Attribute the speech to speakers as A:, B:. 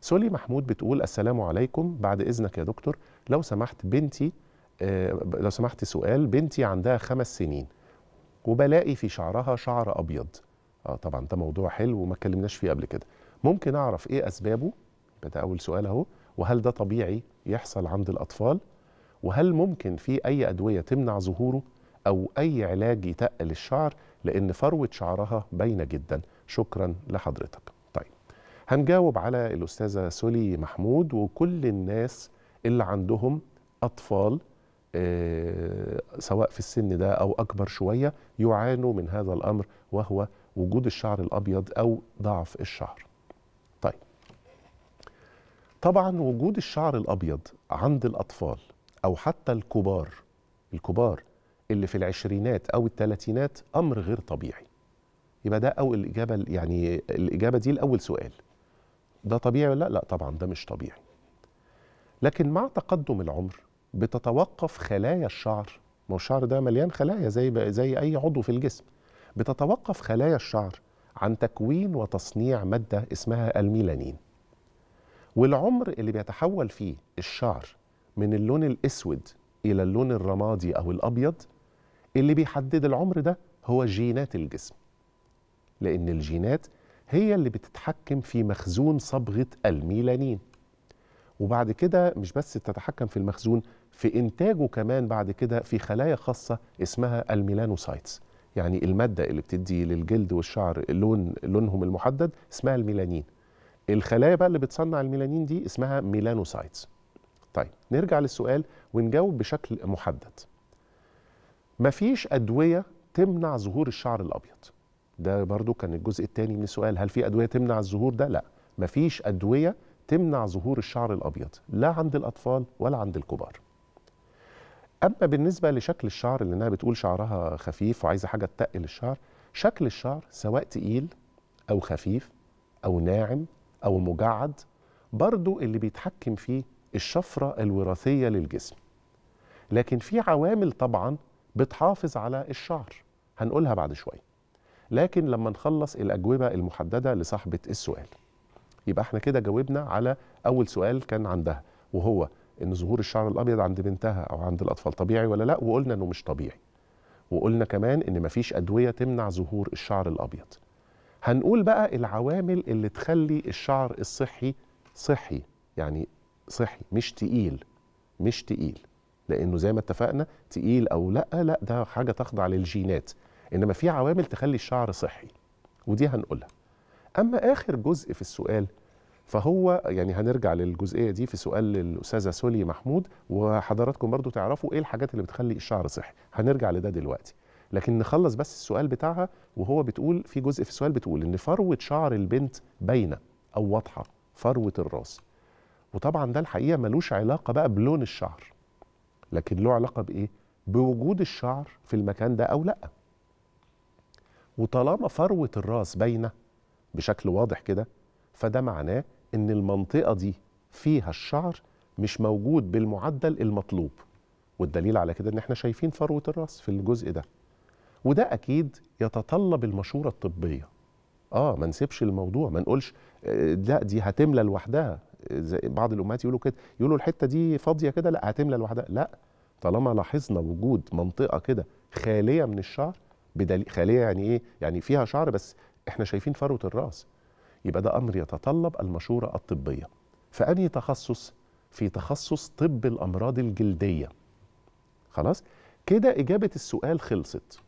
A: سولي محمود بتقول السلام عليكم بعد إذنك يا دكتور لو سمحت بنتي آه، لو سمحت سؤال بنتي عندها خمس سنين وبلاقي في شعرها شعر أبيض آه طبعا ده موضوع حلو وما اتكلمناش فيه قبل كده ممكن أعرف إيه أسبابه ده أول سؤال أهو وهل ده طبيعي يحصل عند الأطفال وهل ممكن في أي أدوية تمنع ظهوره أو أي علاج يتقل الشعر لأن فروة شعرها باينة جدا شكرا لحضرتك هنجاوب على الأستاذة سولي محمود وكل الناس اللي عندهم أطفال آه، سواء في السن ده أو أكبر شوية يعانوا من هذا الأمر وهو وجود الشعر الأبيض أو ضعف الشعر طيب طبعا وجود الشعر الأبيض عند الأطفال أو حتى الكبار الكبار اللي في العشرينات أو الثلاثينات أمر غير طبيعي يبقى ده أول إجابة يعني الإجابة دي لأول سؤال ده طبيعي ولا لا؟ لا طبعا ده مش طبيعي. لكن مع تقدم العمر بتتوقف خلايا الشعر ما هو الشعر ده مليان خلايا زي زي اي عضو في الجسم بتتوقف خلايا الشعر عن تكوين وتصنيع ماده اسمها الميلانين. والعمر اللي بيتحول فيه الشعر من اللون الاسود الى اللون الرمادي او الابيض اللي بيحدد العمر ده هو جينات الجسم. لان الجينات هي اللي بتتحكم في مخزون صبغه الميلانين وبعد كده مش بس تتحكم في المخزون في انتاجه كمان بعد كده في خلايا خاصه اسمها الميلانوسايتس يعني الماده اللي بتدي للجلد والشعر لون لونهم المحدد اسمها الميلانين الخلايا بقى اللي بتصنع الميلانين دي اسمها ميلانوسايتس طيب نرجع للسؤال ونجاوب بشكل محدد مفيش ادويه تمنع ظهور الشعر الابيض ده برضو كان الجزء الثاني من السؤال هل في ادويه تمنع الظهور ده لا مفيش ادويه تمنع ظهور الشعر الابيض لا عند الاطفال ولا عند الكبار اما بالنسبه لشكل الشعر اللي انها بتقول شعرها خفيف وعايزه حاجه تتقل الشعر شكل الشعر سواء تقيل او خفيف او ناعم او مجعد برضو اللي بيتحكم فيه الشفره الوراثيه للجسم لكن في عوامل طبعا بتحافظ على الشعر هنقولها بعد شويه لكن لما نخلص الأجوبة المحددة لصاحبة السؤال يبقى احنا كده جاوبنا على أول سؤال كان عندها وهو إن ظهور الشعر الأبيض عند بنتها أو عند الأطفال طبيعي ولا لا وقلنا إنه مش طبيعي وقلنا كمان إن مفيش أدوية تمنع ظهور الشعر الأبيض هنقول بقى العوامل اللي تخلي الشعر الصحي صحي يعني صحي مش تقيل مش تقيل لانه زي ما اتفقنا تقيل او لا لا ده حاجه تخضع للجينات انما في عوامل تخلي الشعر صحي ودي هنقولها اما اخر جزء في السؤال فهو يعني هنرجع للجزئيه دي في سؤال الاستاذه سولي محمود وحضراتكم برضو تعرفوا ايه الحاجات اللي بتخلي الشعر صحي هنرجع لده دلوقتي لكن نخلص بس السؤال بتاعها وهو بتقول في جزء في السؤال بتقول ان فروه شعر البنت باينه او واضحه فروه الراس وطبعا ده الحقيقه ملوش علاقه بقى بلون الشعر لكن له علاقه بايه بوجود الشعر في المكان ده او لا وطالما فروه الراس باينه بشكل واضح كده فده معناه ان المنطقه دي فيها الشعر مش موجود بالمعدل المطلوب والدليل على كده ان احنا شايفين فروه الراس في الجزء ده وده اكيد يتطلب المشوره الطبيه اه ما نسيبش الموضوع ما نقولش آه، لا دي هتملى لوحدها زي بعض الامهات يقولوا كده يقولوا الحته دي فاضيه كده لا هتملى لوحدها لا طالما لاحظنا وجود منطقه كده خاليه من الشعر بدليل خليه يعني ايه؟ يعني فيها شعر بس احنا شايفين فروه الراس يبقى ده امر يتطلب المشوره الطبيه. فأني تخصص؟ في تخصص طب الامراض الجلديه. خلاص؟ كده اجابه السؤال خلصت.